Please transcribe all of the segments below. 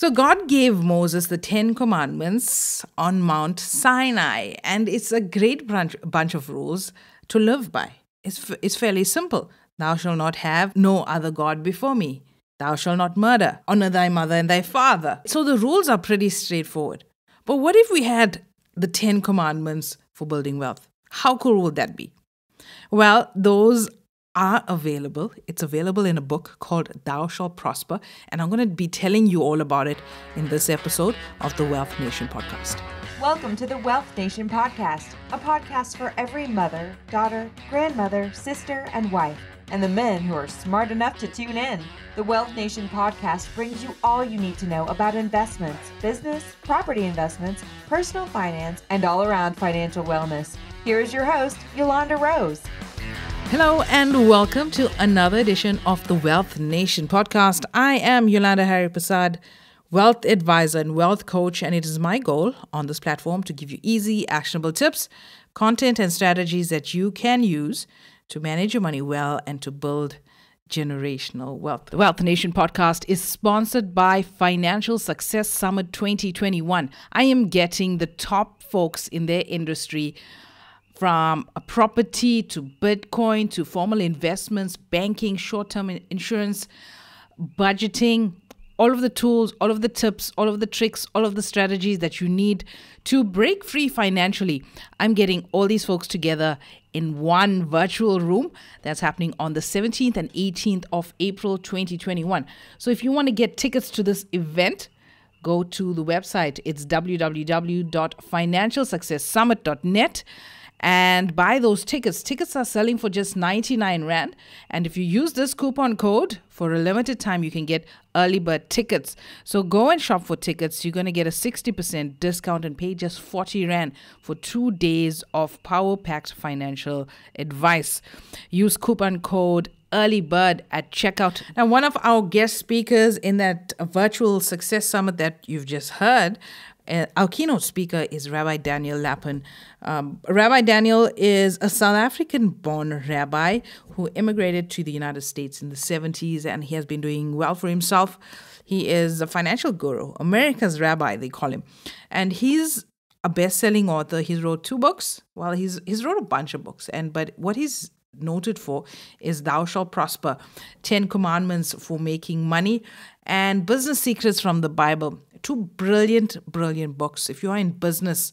So, God gave Moses the Ten Commandments on Mount Sinai, and it's a great bunch, bunch of rules to live by. It's, it's fairly simple Thou shalt not have no other God before me, thou shalt not murder, honor thy mother and thy father. So, the rules are pretty straightforward. But what if we had the Ten Commandments for building wealth? How cool would that be? Well, those are available. It's available in a book called Thou Shall Prosper, and I'm going to be telling you all about it in this episode of the Wealth Nation podcast. Welcome to the Wealth Nation podcast, a podcast for every mother, daughter, grandmother, sister, and wife, and the men who are smart enough to tune in. The Wealth Nation podcast brings you all you need to know about investments, business, property investments, personal finance, and all around financial wellness. Here is your host, Yolanda Rose. Hello and welcome to another edition of the Wealth Nation podcast. I am Yolanda Harry Prasad, wealth advisor and wealth coach, and it is my goal on this platform to give you easy, actionable tips, content, and strategies that you can use to manage your money well and to build generational wealth. The Wealth Nation podcast is sponsored by Financial Success Summit 2021. I am getting the top folks in their industry from a property to Bitcoin to formal investments, banking, short term insurance, budgeting, all of the tools, all of the tips, all of the tricks, all of the strategies that you need to break free financially. I'm getting all these folks together in one virtual room that's happening on the 17th and 18th of April 2021. So if you want to get tickets to this event, go to the website. It's www.financialsuccesssummit.net and buy those tickets. Tickets are selling for just 99 Rand. And if you use this coupon code for a limited time, you can get early bird tickets. So go and shop for tickets. You're going to get a 60% discount and pay just 40 Rand for two days of power packed financial advice. Use coupon code early bird at checkout. Now, one of our guest speakers in that virtual success summit that you've just heard uh, our keynote speaker is Rabbi Daniel Lappin. Um, rabbi Daniel is a South African born rabbi who immigrated to the United States in the 70s and he has been doing well for himself. He is a financial guru, America's rabbi, they call him. And he's a best-selling author. He's wrote two books. Well, he's he's wrote a bunch of books. And but what he's noted for is Thou Shalt Prosper, 10 Commandments for Making Money, and Business Secrets from the Bible. Two brilliant, brilliant books. If you are in business,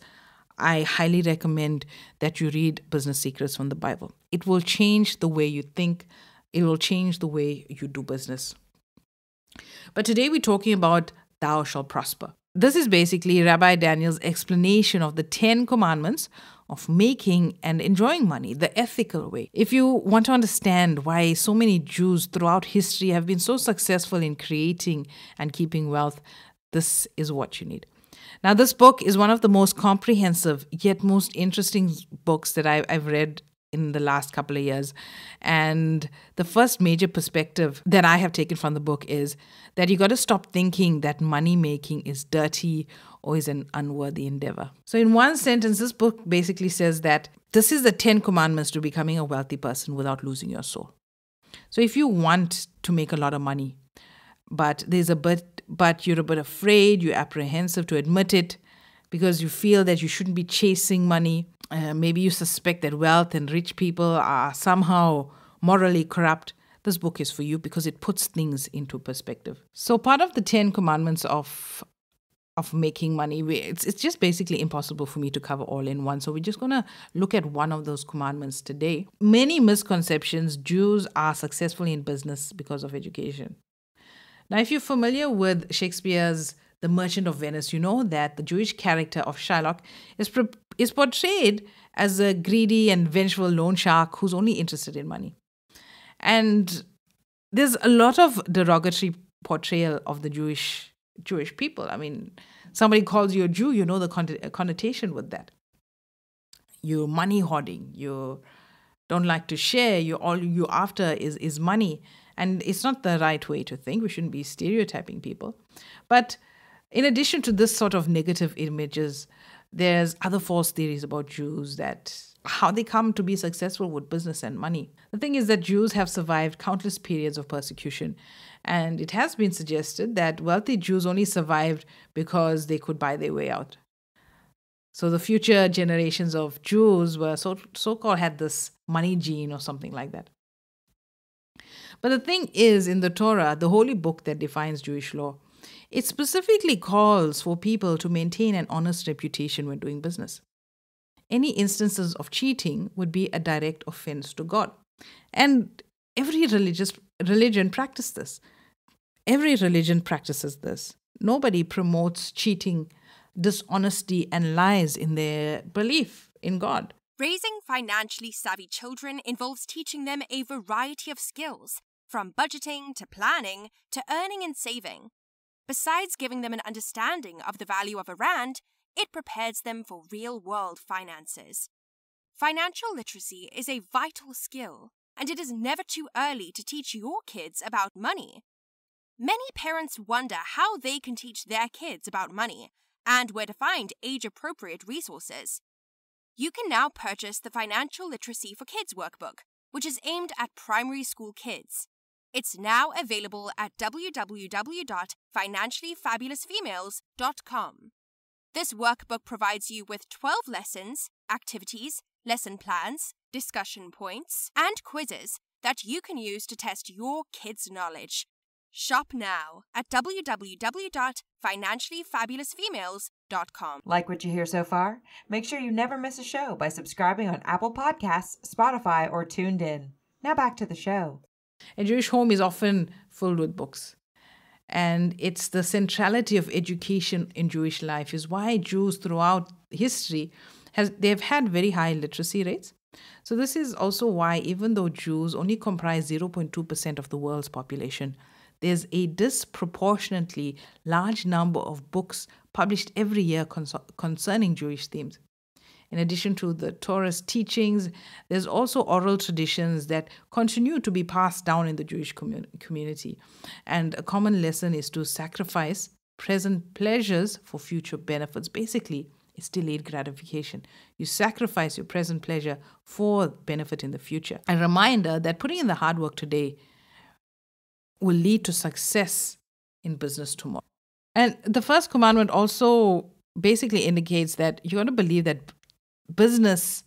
I highly recommend that you read Business Secrets from the Bible. It will change the way you think, it will change the way you do business. But today we're talking about Thou shall prosper. This is basically Rabbi Daniel's explanation of the 10 commandments of making and enjoying money the ethical way. If you want to understand why so many Jews throughout history have been so successful in creating and keeping wealth, this is what you need. Now, this book is one of the most comprehensive yet most interesting books that I, have read in the last couple of years. And the first major perspective that I have taken from the book is that you got to stop thinking that money making is dirty or is an unworthy endeavor. So, in one sentence, this book basically says that this is the 10 commandments to becoming a wealthy person without losing your soul. So, if you want to make a lot of money, but there's a bit but you're a bit afraid, you're apprehensive to admit it because you feel that you shouldn't be chasing money. Uh, maybe you suspect that wealth and rich people are somehow morally corrupt. This book is for you because it puts things into perspective. So, part of the 10 commandments of of making money. It's, it's just basically impossible for me to cover all in one. So we're just going to look at one of those commandments today. Many misconceptions Jews are successful in business because of education. Now, if you're familiar with Shakespeare's The Merchant of Venice, you know that the Jewish character of Shylock is, is portrayed as a greedy and vengeful loan shark who's only interested in money. And there's a lot of derogatory portrayal of the Jewish Jewish people. I mean, somebody calls you a Jew, you know the connotation with that. You're money hoarding. You don't like to share. You all you after is is money. And it's not the right way to think. We shouldn't be stereotyping people. But in addition to this sort of negative images, there's other false theories about Jews that how they come to be successful with business and money. The thing is that Jews have survived countless periods of persecution, and it has been suggested that wealthy Jews only survived because they could buy their way out. So the future generations of Jews were so so called had this money gene or something like that. But the thing is, in the Torah, the holy book that defines Jewish law, it specifically calls for people to maintain an honest reputation when doing business. Any instances of cheating would be a direct offense to God. And every religious religion practices this. Every religion practices this. Nobody promotes cheating, dishonesty, and lies in their belief in God. Raising financially savvy children involves teaching them a variety of skills, from budgeting to planning to earning and saving. Besides giving them an understanding of the value of a rand, it prepares them for real world finances. Financial literacy is a vital skill, and it is never too early to teach your kids about money. Many parents wonder how they can teach their kids about money and where to find age appropriate resources you can now purchase the Financial Literacy for Kids workbook, which is aimed at primary school kids. It's now available at www.financiallyfabulousfemales.com. This workbook provides you with 12 lessons, activities, lesson plans, discussion points, and quizzes that you can use to test your kids' knowledge. Shop now at www.financiallyfabulousfemales.com. Like what you hear so far? Make sure you never miss a show by subscribing on Apple Podcasts, Spotify, or Tuned In. Now back to the show. A Jewish home is often filled with books. And it's the centrality of education in Jewish life is why Jews throughout history has they've had very high literacy rates. So this is also why even though Jews only comprise 0.2% of the world's population, there's a disproportionately large number of books published every year concerning Jewish themes. In addition to the Torah's teachings, there's also oral traditions that continue to be passed down in the Jewish commun community. And a common lesson is to sacrifice present pleasures for future benefits. Basically, it's delayed gratification. You sacrifice your present pleasure for benefit in the future. A reminder that putting in the hard work today will lead to success in business tomorrow. And the first commandment also basically indicates that you want to believe that business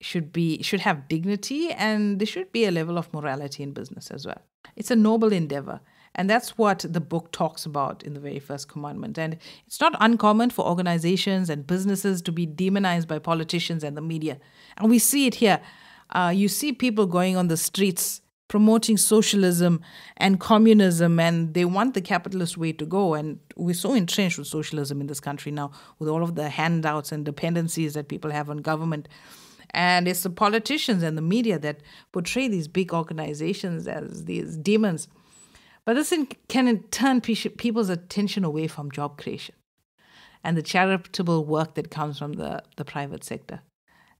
should be should have dignity and there should be a level of morality in business as well. It's a noble endeavor. And that's what the book talks about in the very first commandment. And it's not uncommon for organizations and businesses to be demonized by politicians and the media. And we see it here. Uh, you see people going on the streets promoting socialism and communism, and they want the capitalist way to go. And we're so entrenched with socialism in this country now, with all of the handouts and dependencies that people have on government. And it's the politicians and the media that portray these big organizations as these demons. But this can turn people's attention away from job creation and the charitable work that comes from the, the private sector.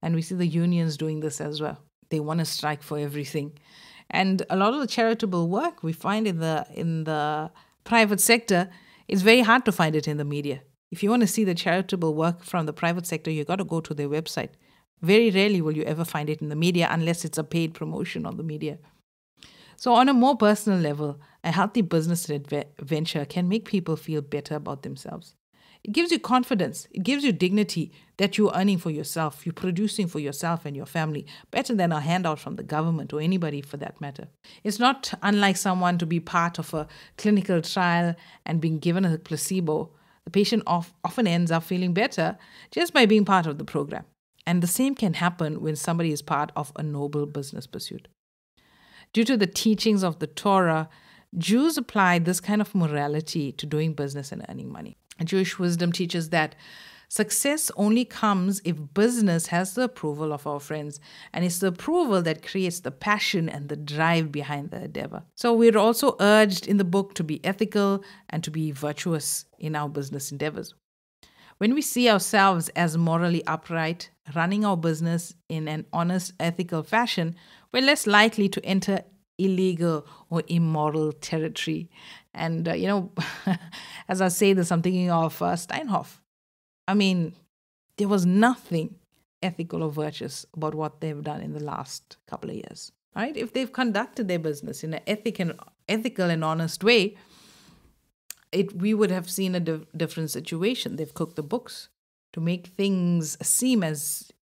And we see the unions doing this as well. They want to strike for everything. And a lot of the charitable work we find in the in the private sector, it's very hard to find it in the media. If you want to see the charitable work from the private sector, you have got to go to their website. Very rarely will you ever find it in the media unless it's a paid promotion on the media. So, on a more personal level, a healthy business venture can make people feel better about themselves. It gives you confidence, it gives you dignity that you're earning for yourself, you're producing for yourself and your family, better than a handout from the government or anybody for that matter. It's not unlike someone to be part of a clinical trial and being given a placebo. The patient often ends up feeling better just by being part of the program. And the same can happen when somebody is part of a noble business pursuit. Due to the teachings of the Torah, Jews apply this kind of morality to doing business and earning money. Jewish wisdom teaches that success only comes if business has the approval of our friends. And it's the approval that creates the passion and the drive behind the endeavor. So we're also urged in the book to be ethical and to be virtuous in our business endeavors. When we see ourselves as morally upright, running our business in an honest, ethical fashion, we're less likely to enter illegal or immoral territory. And, uh, you know, as I say this, I'm thinking of uh, Steinhoff. I mean, there was nothing ethical or virtuous about what they've done in the last couple of years. Right? If they've conducted their business in an ethic and, ethical and honest way, it, we would have seen a di- different situation. They've cooked the books to make things seem as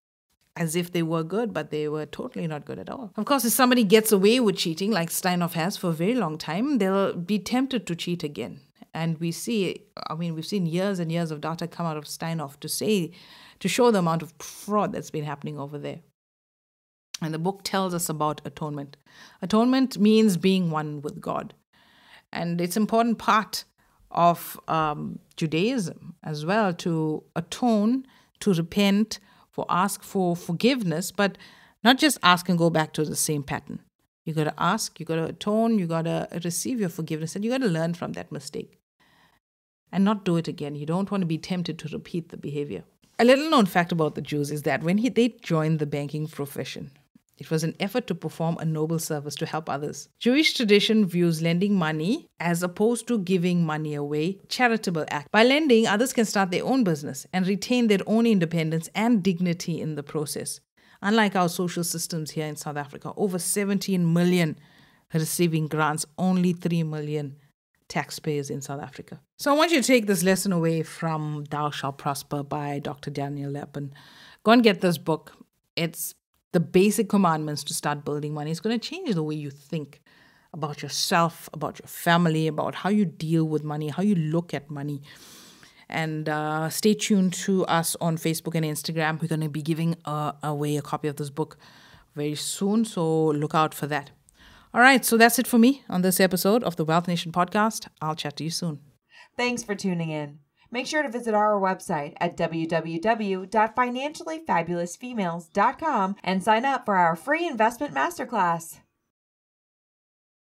as if they were good, but they were totally not good at all. Of course, if somebody gets away with cheating, like Steinhoff has for a very long time, they'll be tempted to cheat again. And we see, I mean, we've seen years and years of data come out of Steinhoff to say, to show the amount of fraud that's been happening over there. And the book tells us about atonement. Atonement means being one with God. And it's an important part of um, Judaism as well to atone, to repent, for ask for forgiveness, but not just ask and go back to the same pattern. You got to ask, you got to atone, you got to receive your forgiveness, and you got to learn from that mistake and not do it again. You don't want to be tempted to repeat the behavior. A little known fact about the Jews is that when he, they joined the banking profession, it was an effort to perform a noble service to help others. Jewish tradition views lending money as opposed to giving money away, charitable act. By lending, others can start their own business and retain their own independence and dignity in the process. Unlike our social systems here in South Africa, over 17 million receiving grants, only 3 million taxpayers in South Africa. So I want you to take this lesson away from Thou Shall Prosper by Dr. Daniel Leppin. Go and get this book. It's the basic commandments to start building money It's going to change the way you think about yourself, about your family, about how you deal with money, how you look at money. And uh, stay tuned to us on Facebook and Instagram. We're going to be giving uh, away a copy of this book very soon. So look out for that. All right. So that's it for me on this episode of the Wealth Nation podcast. I'll chat to you soon. Thanks for tuning in. Make sure to visit our website at www.financiallyfabulousfemales.com and sign up for our free investment masterclass.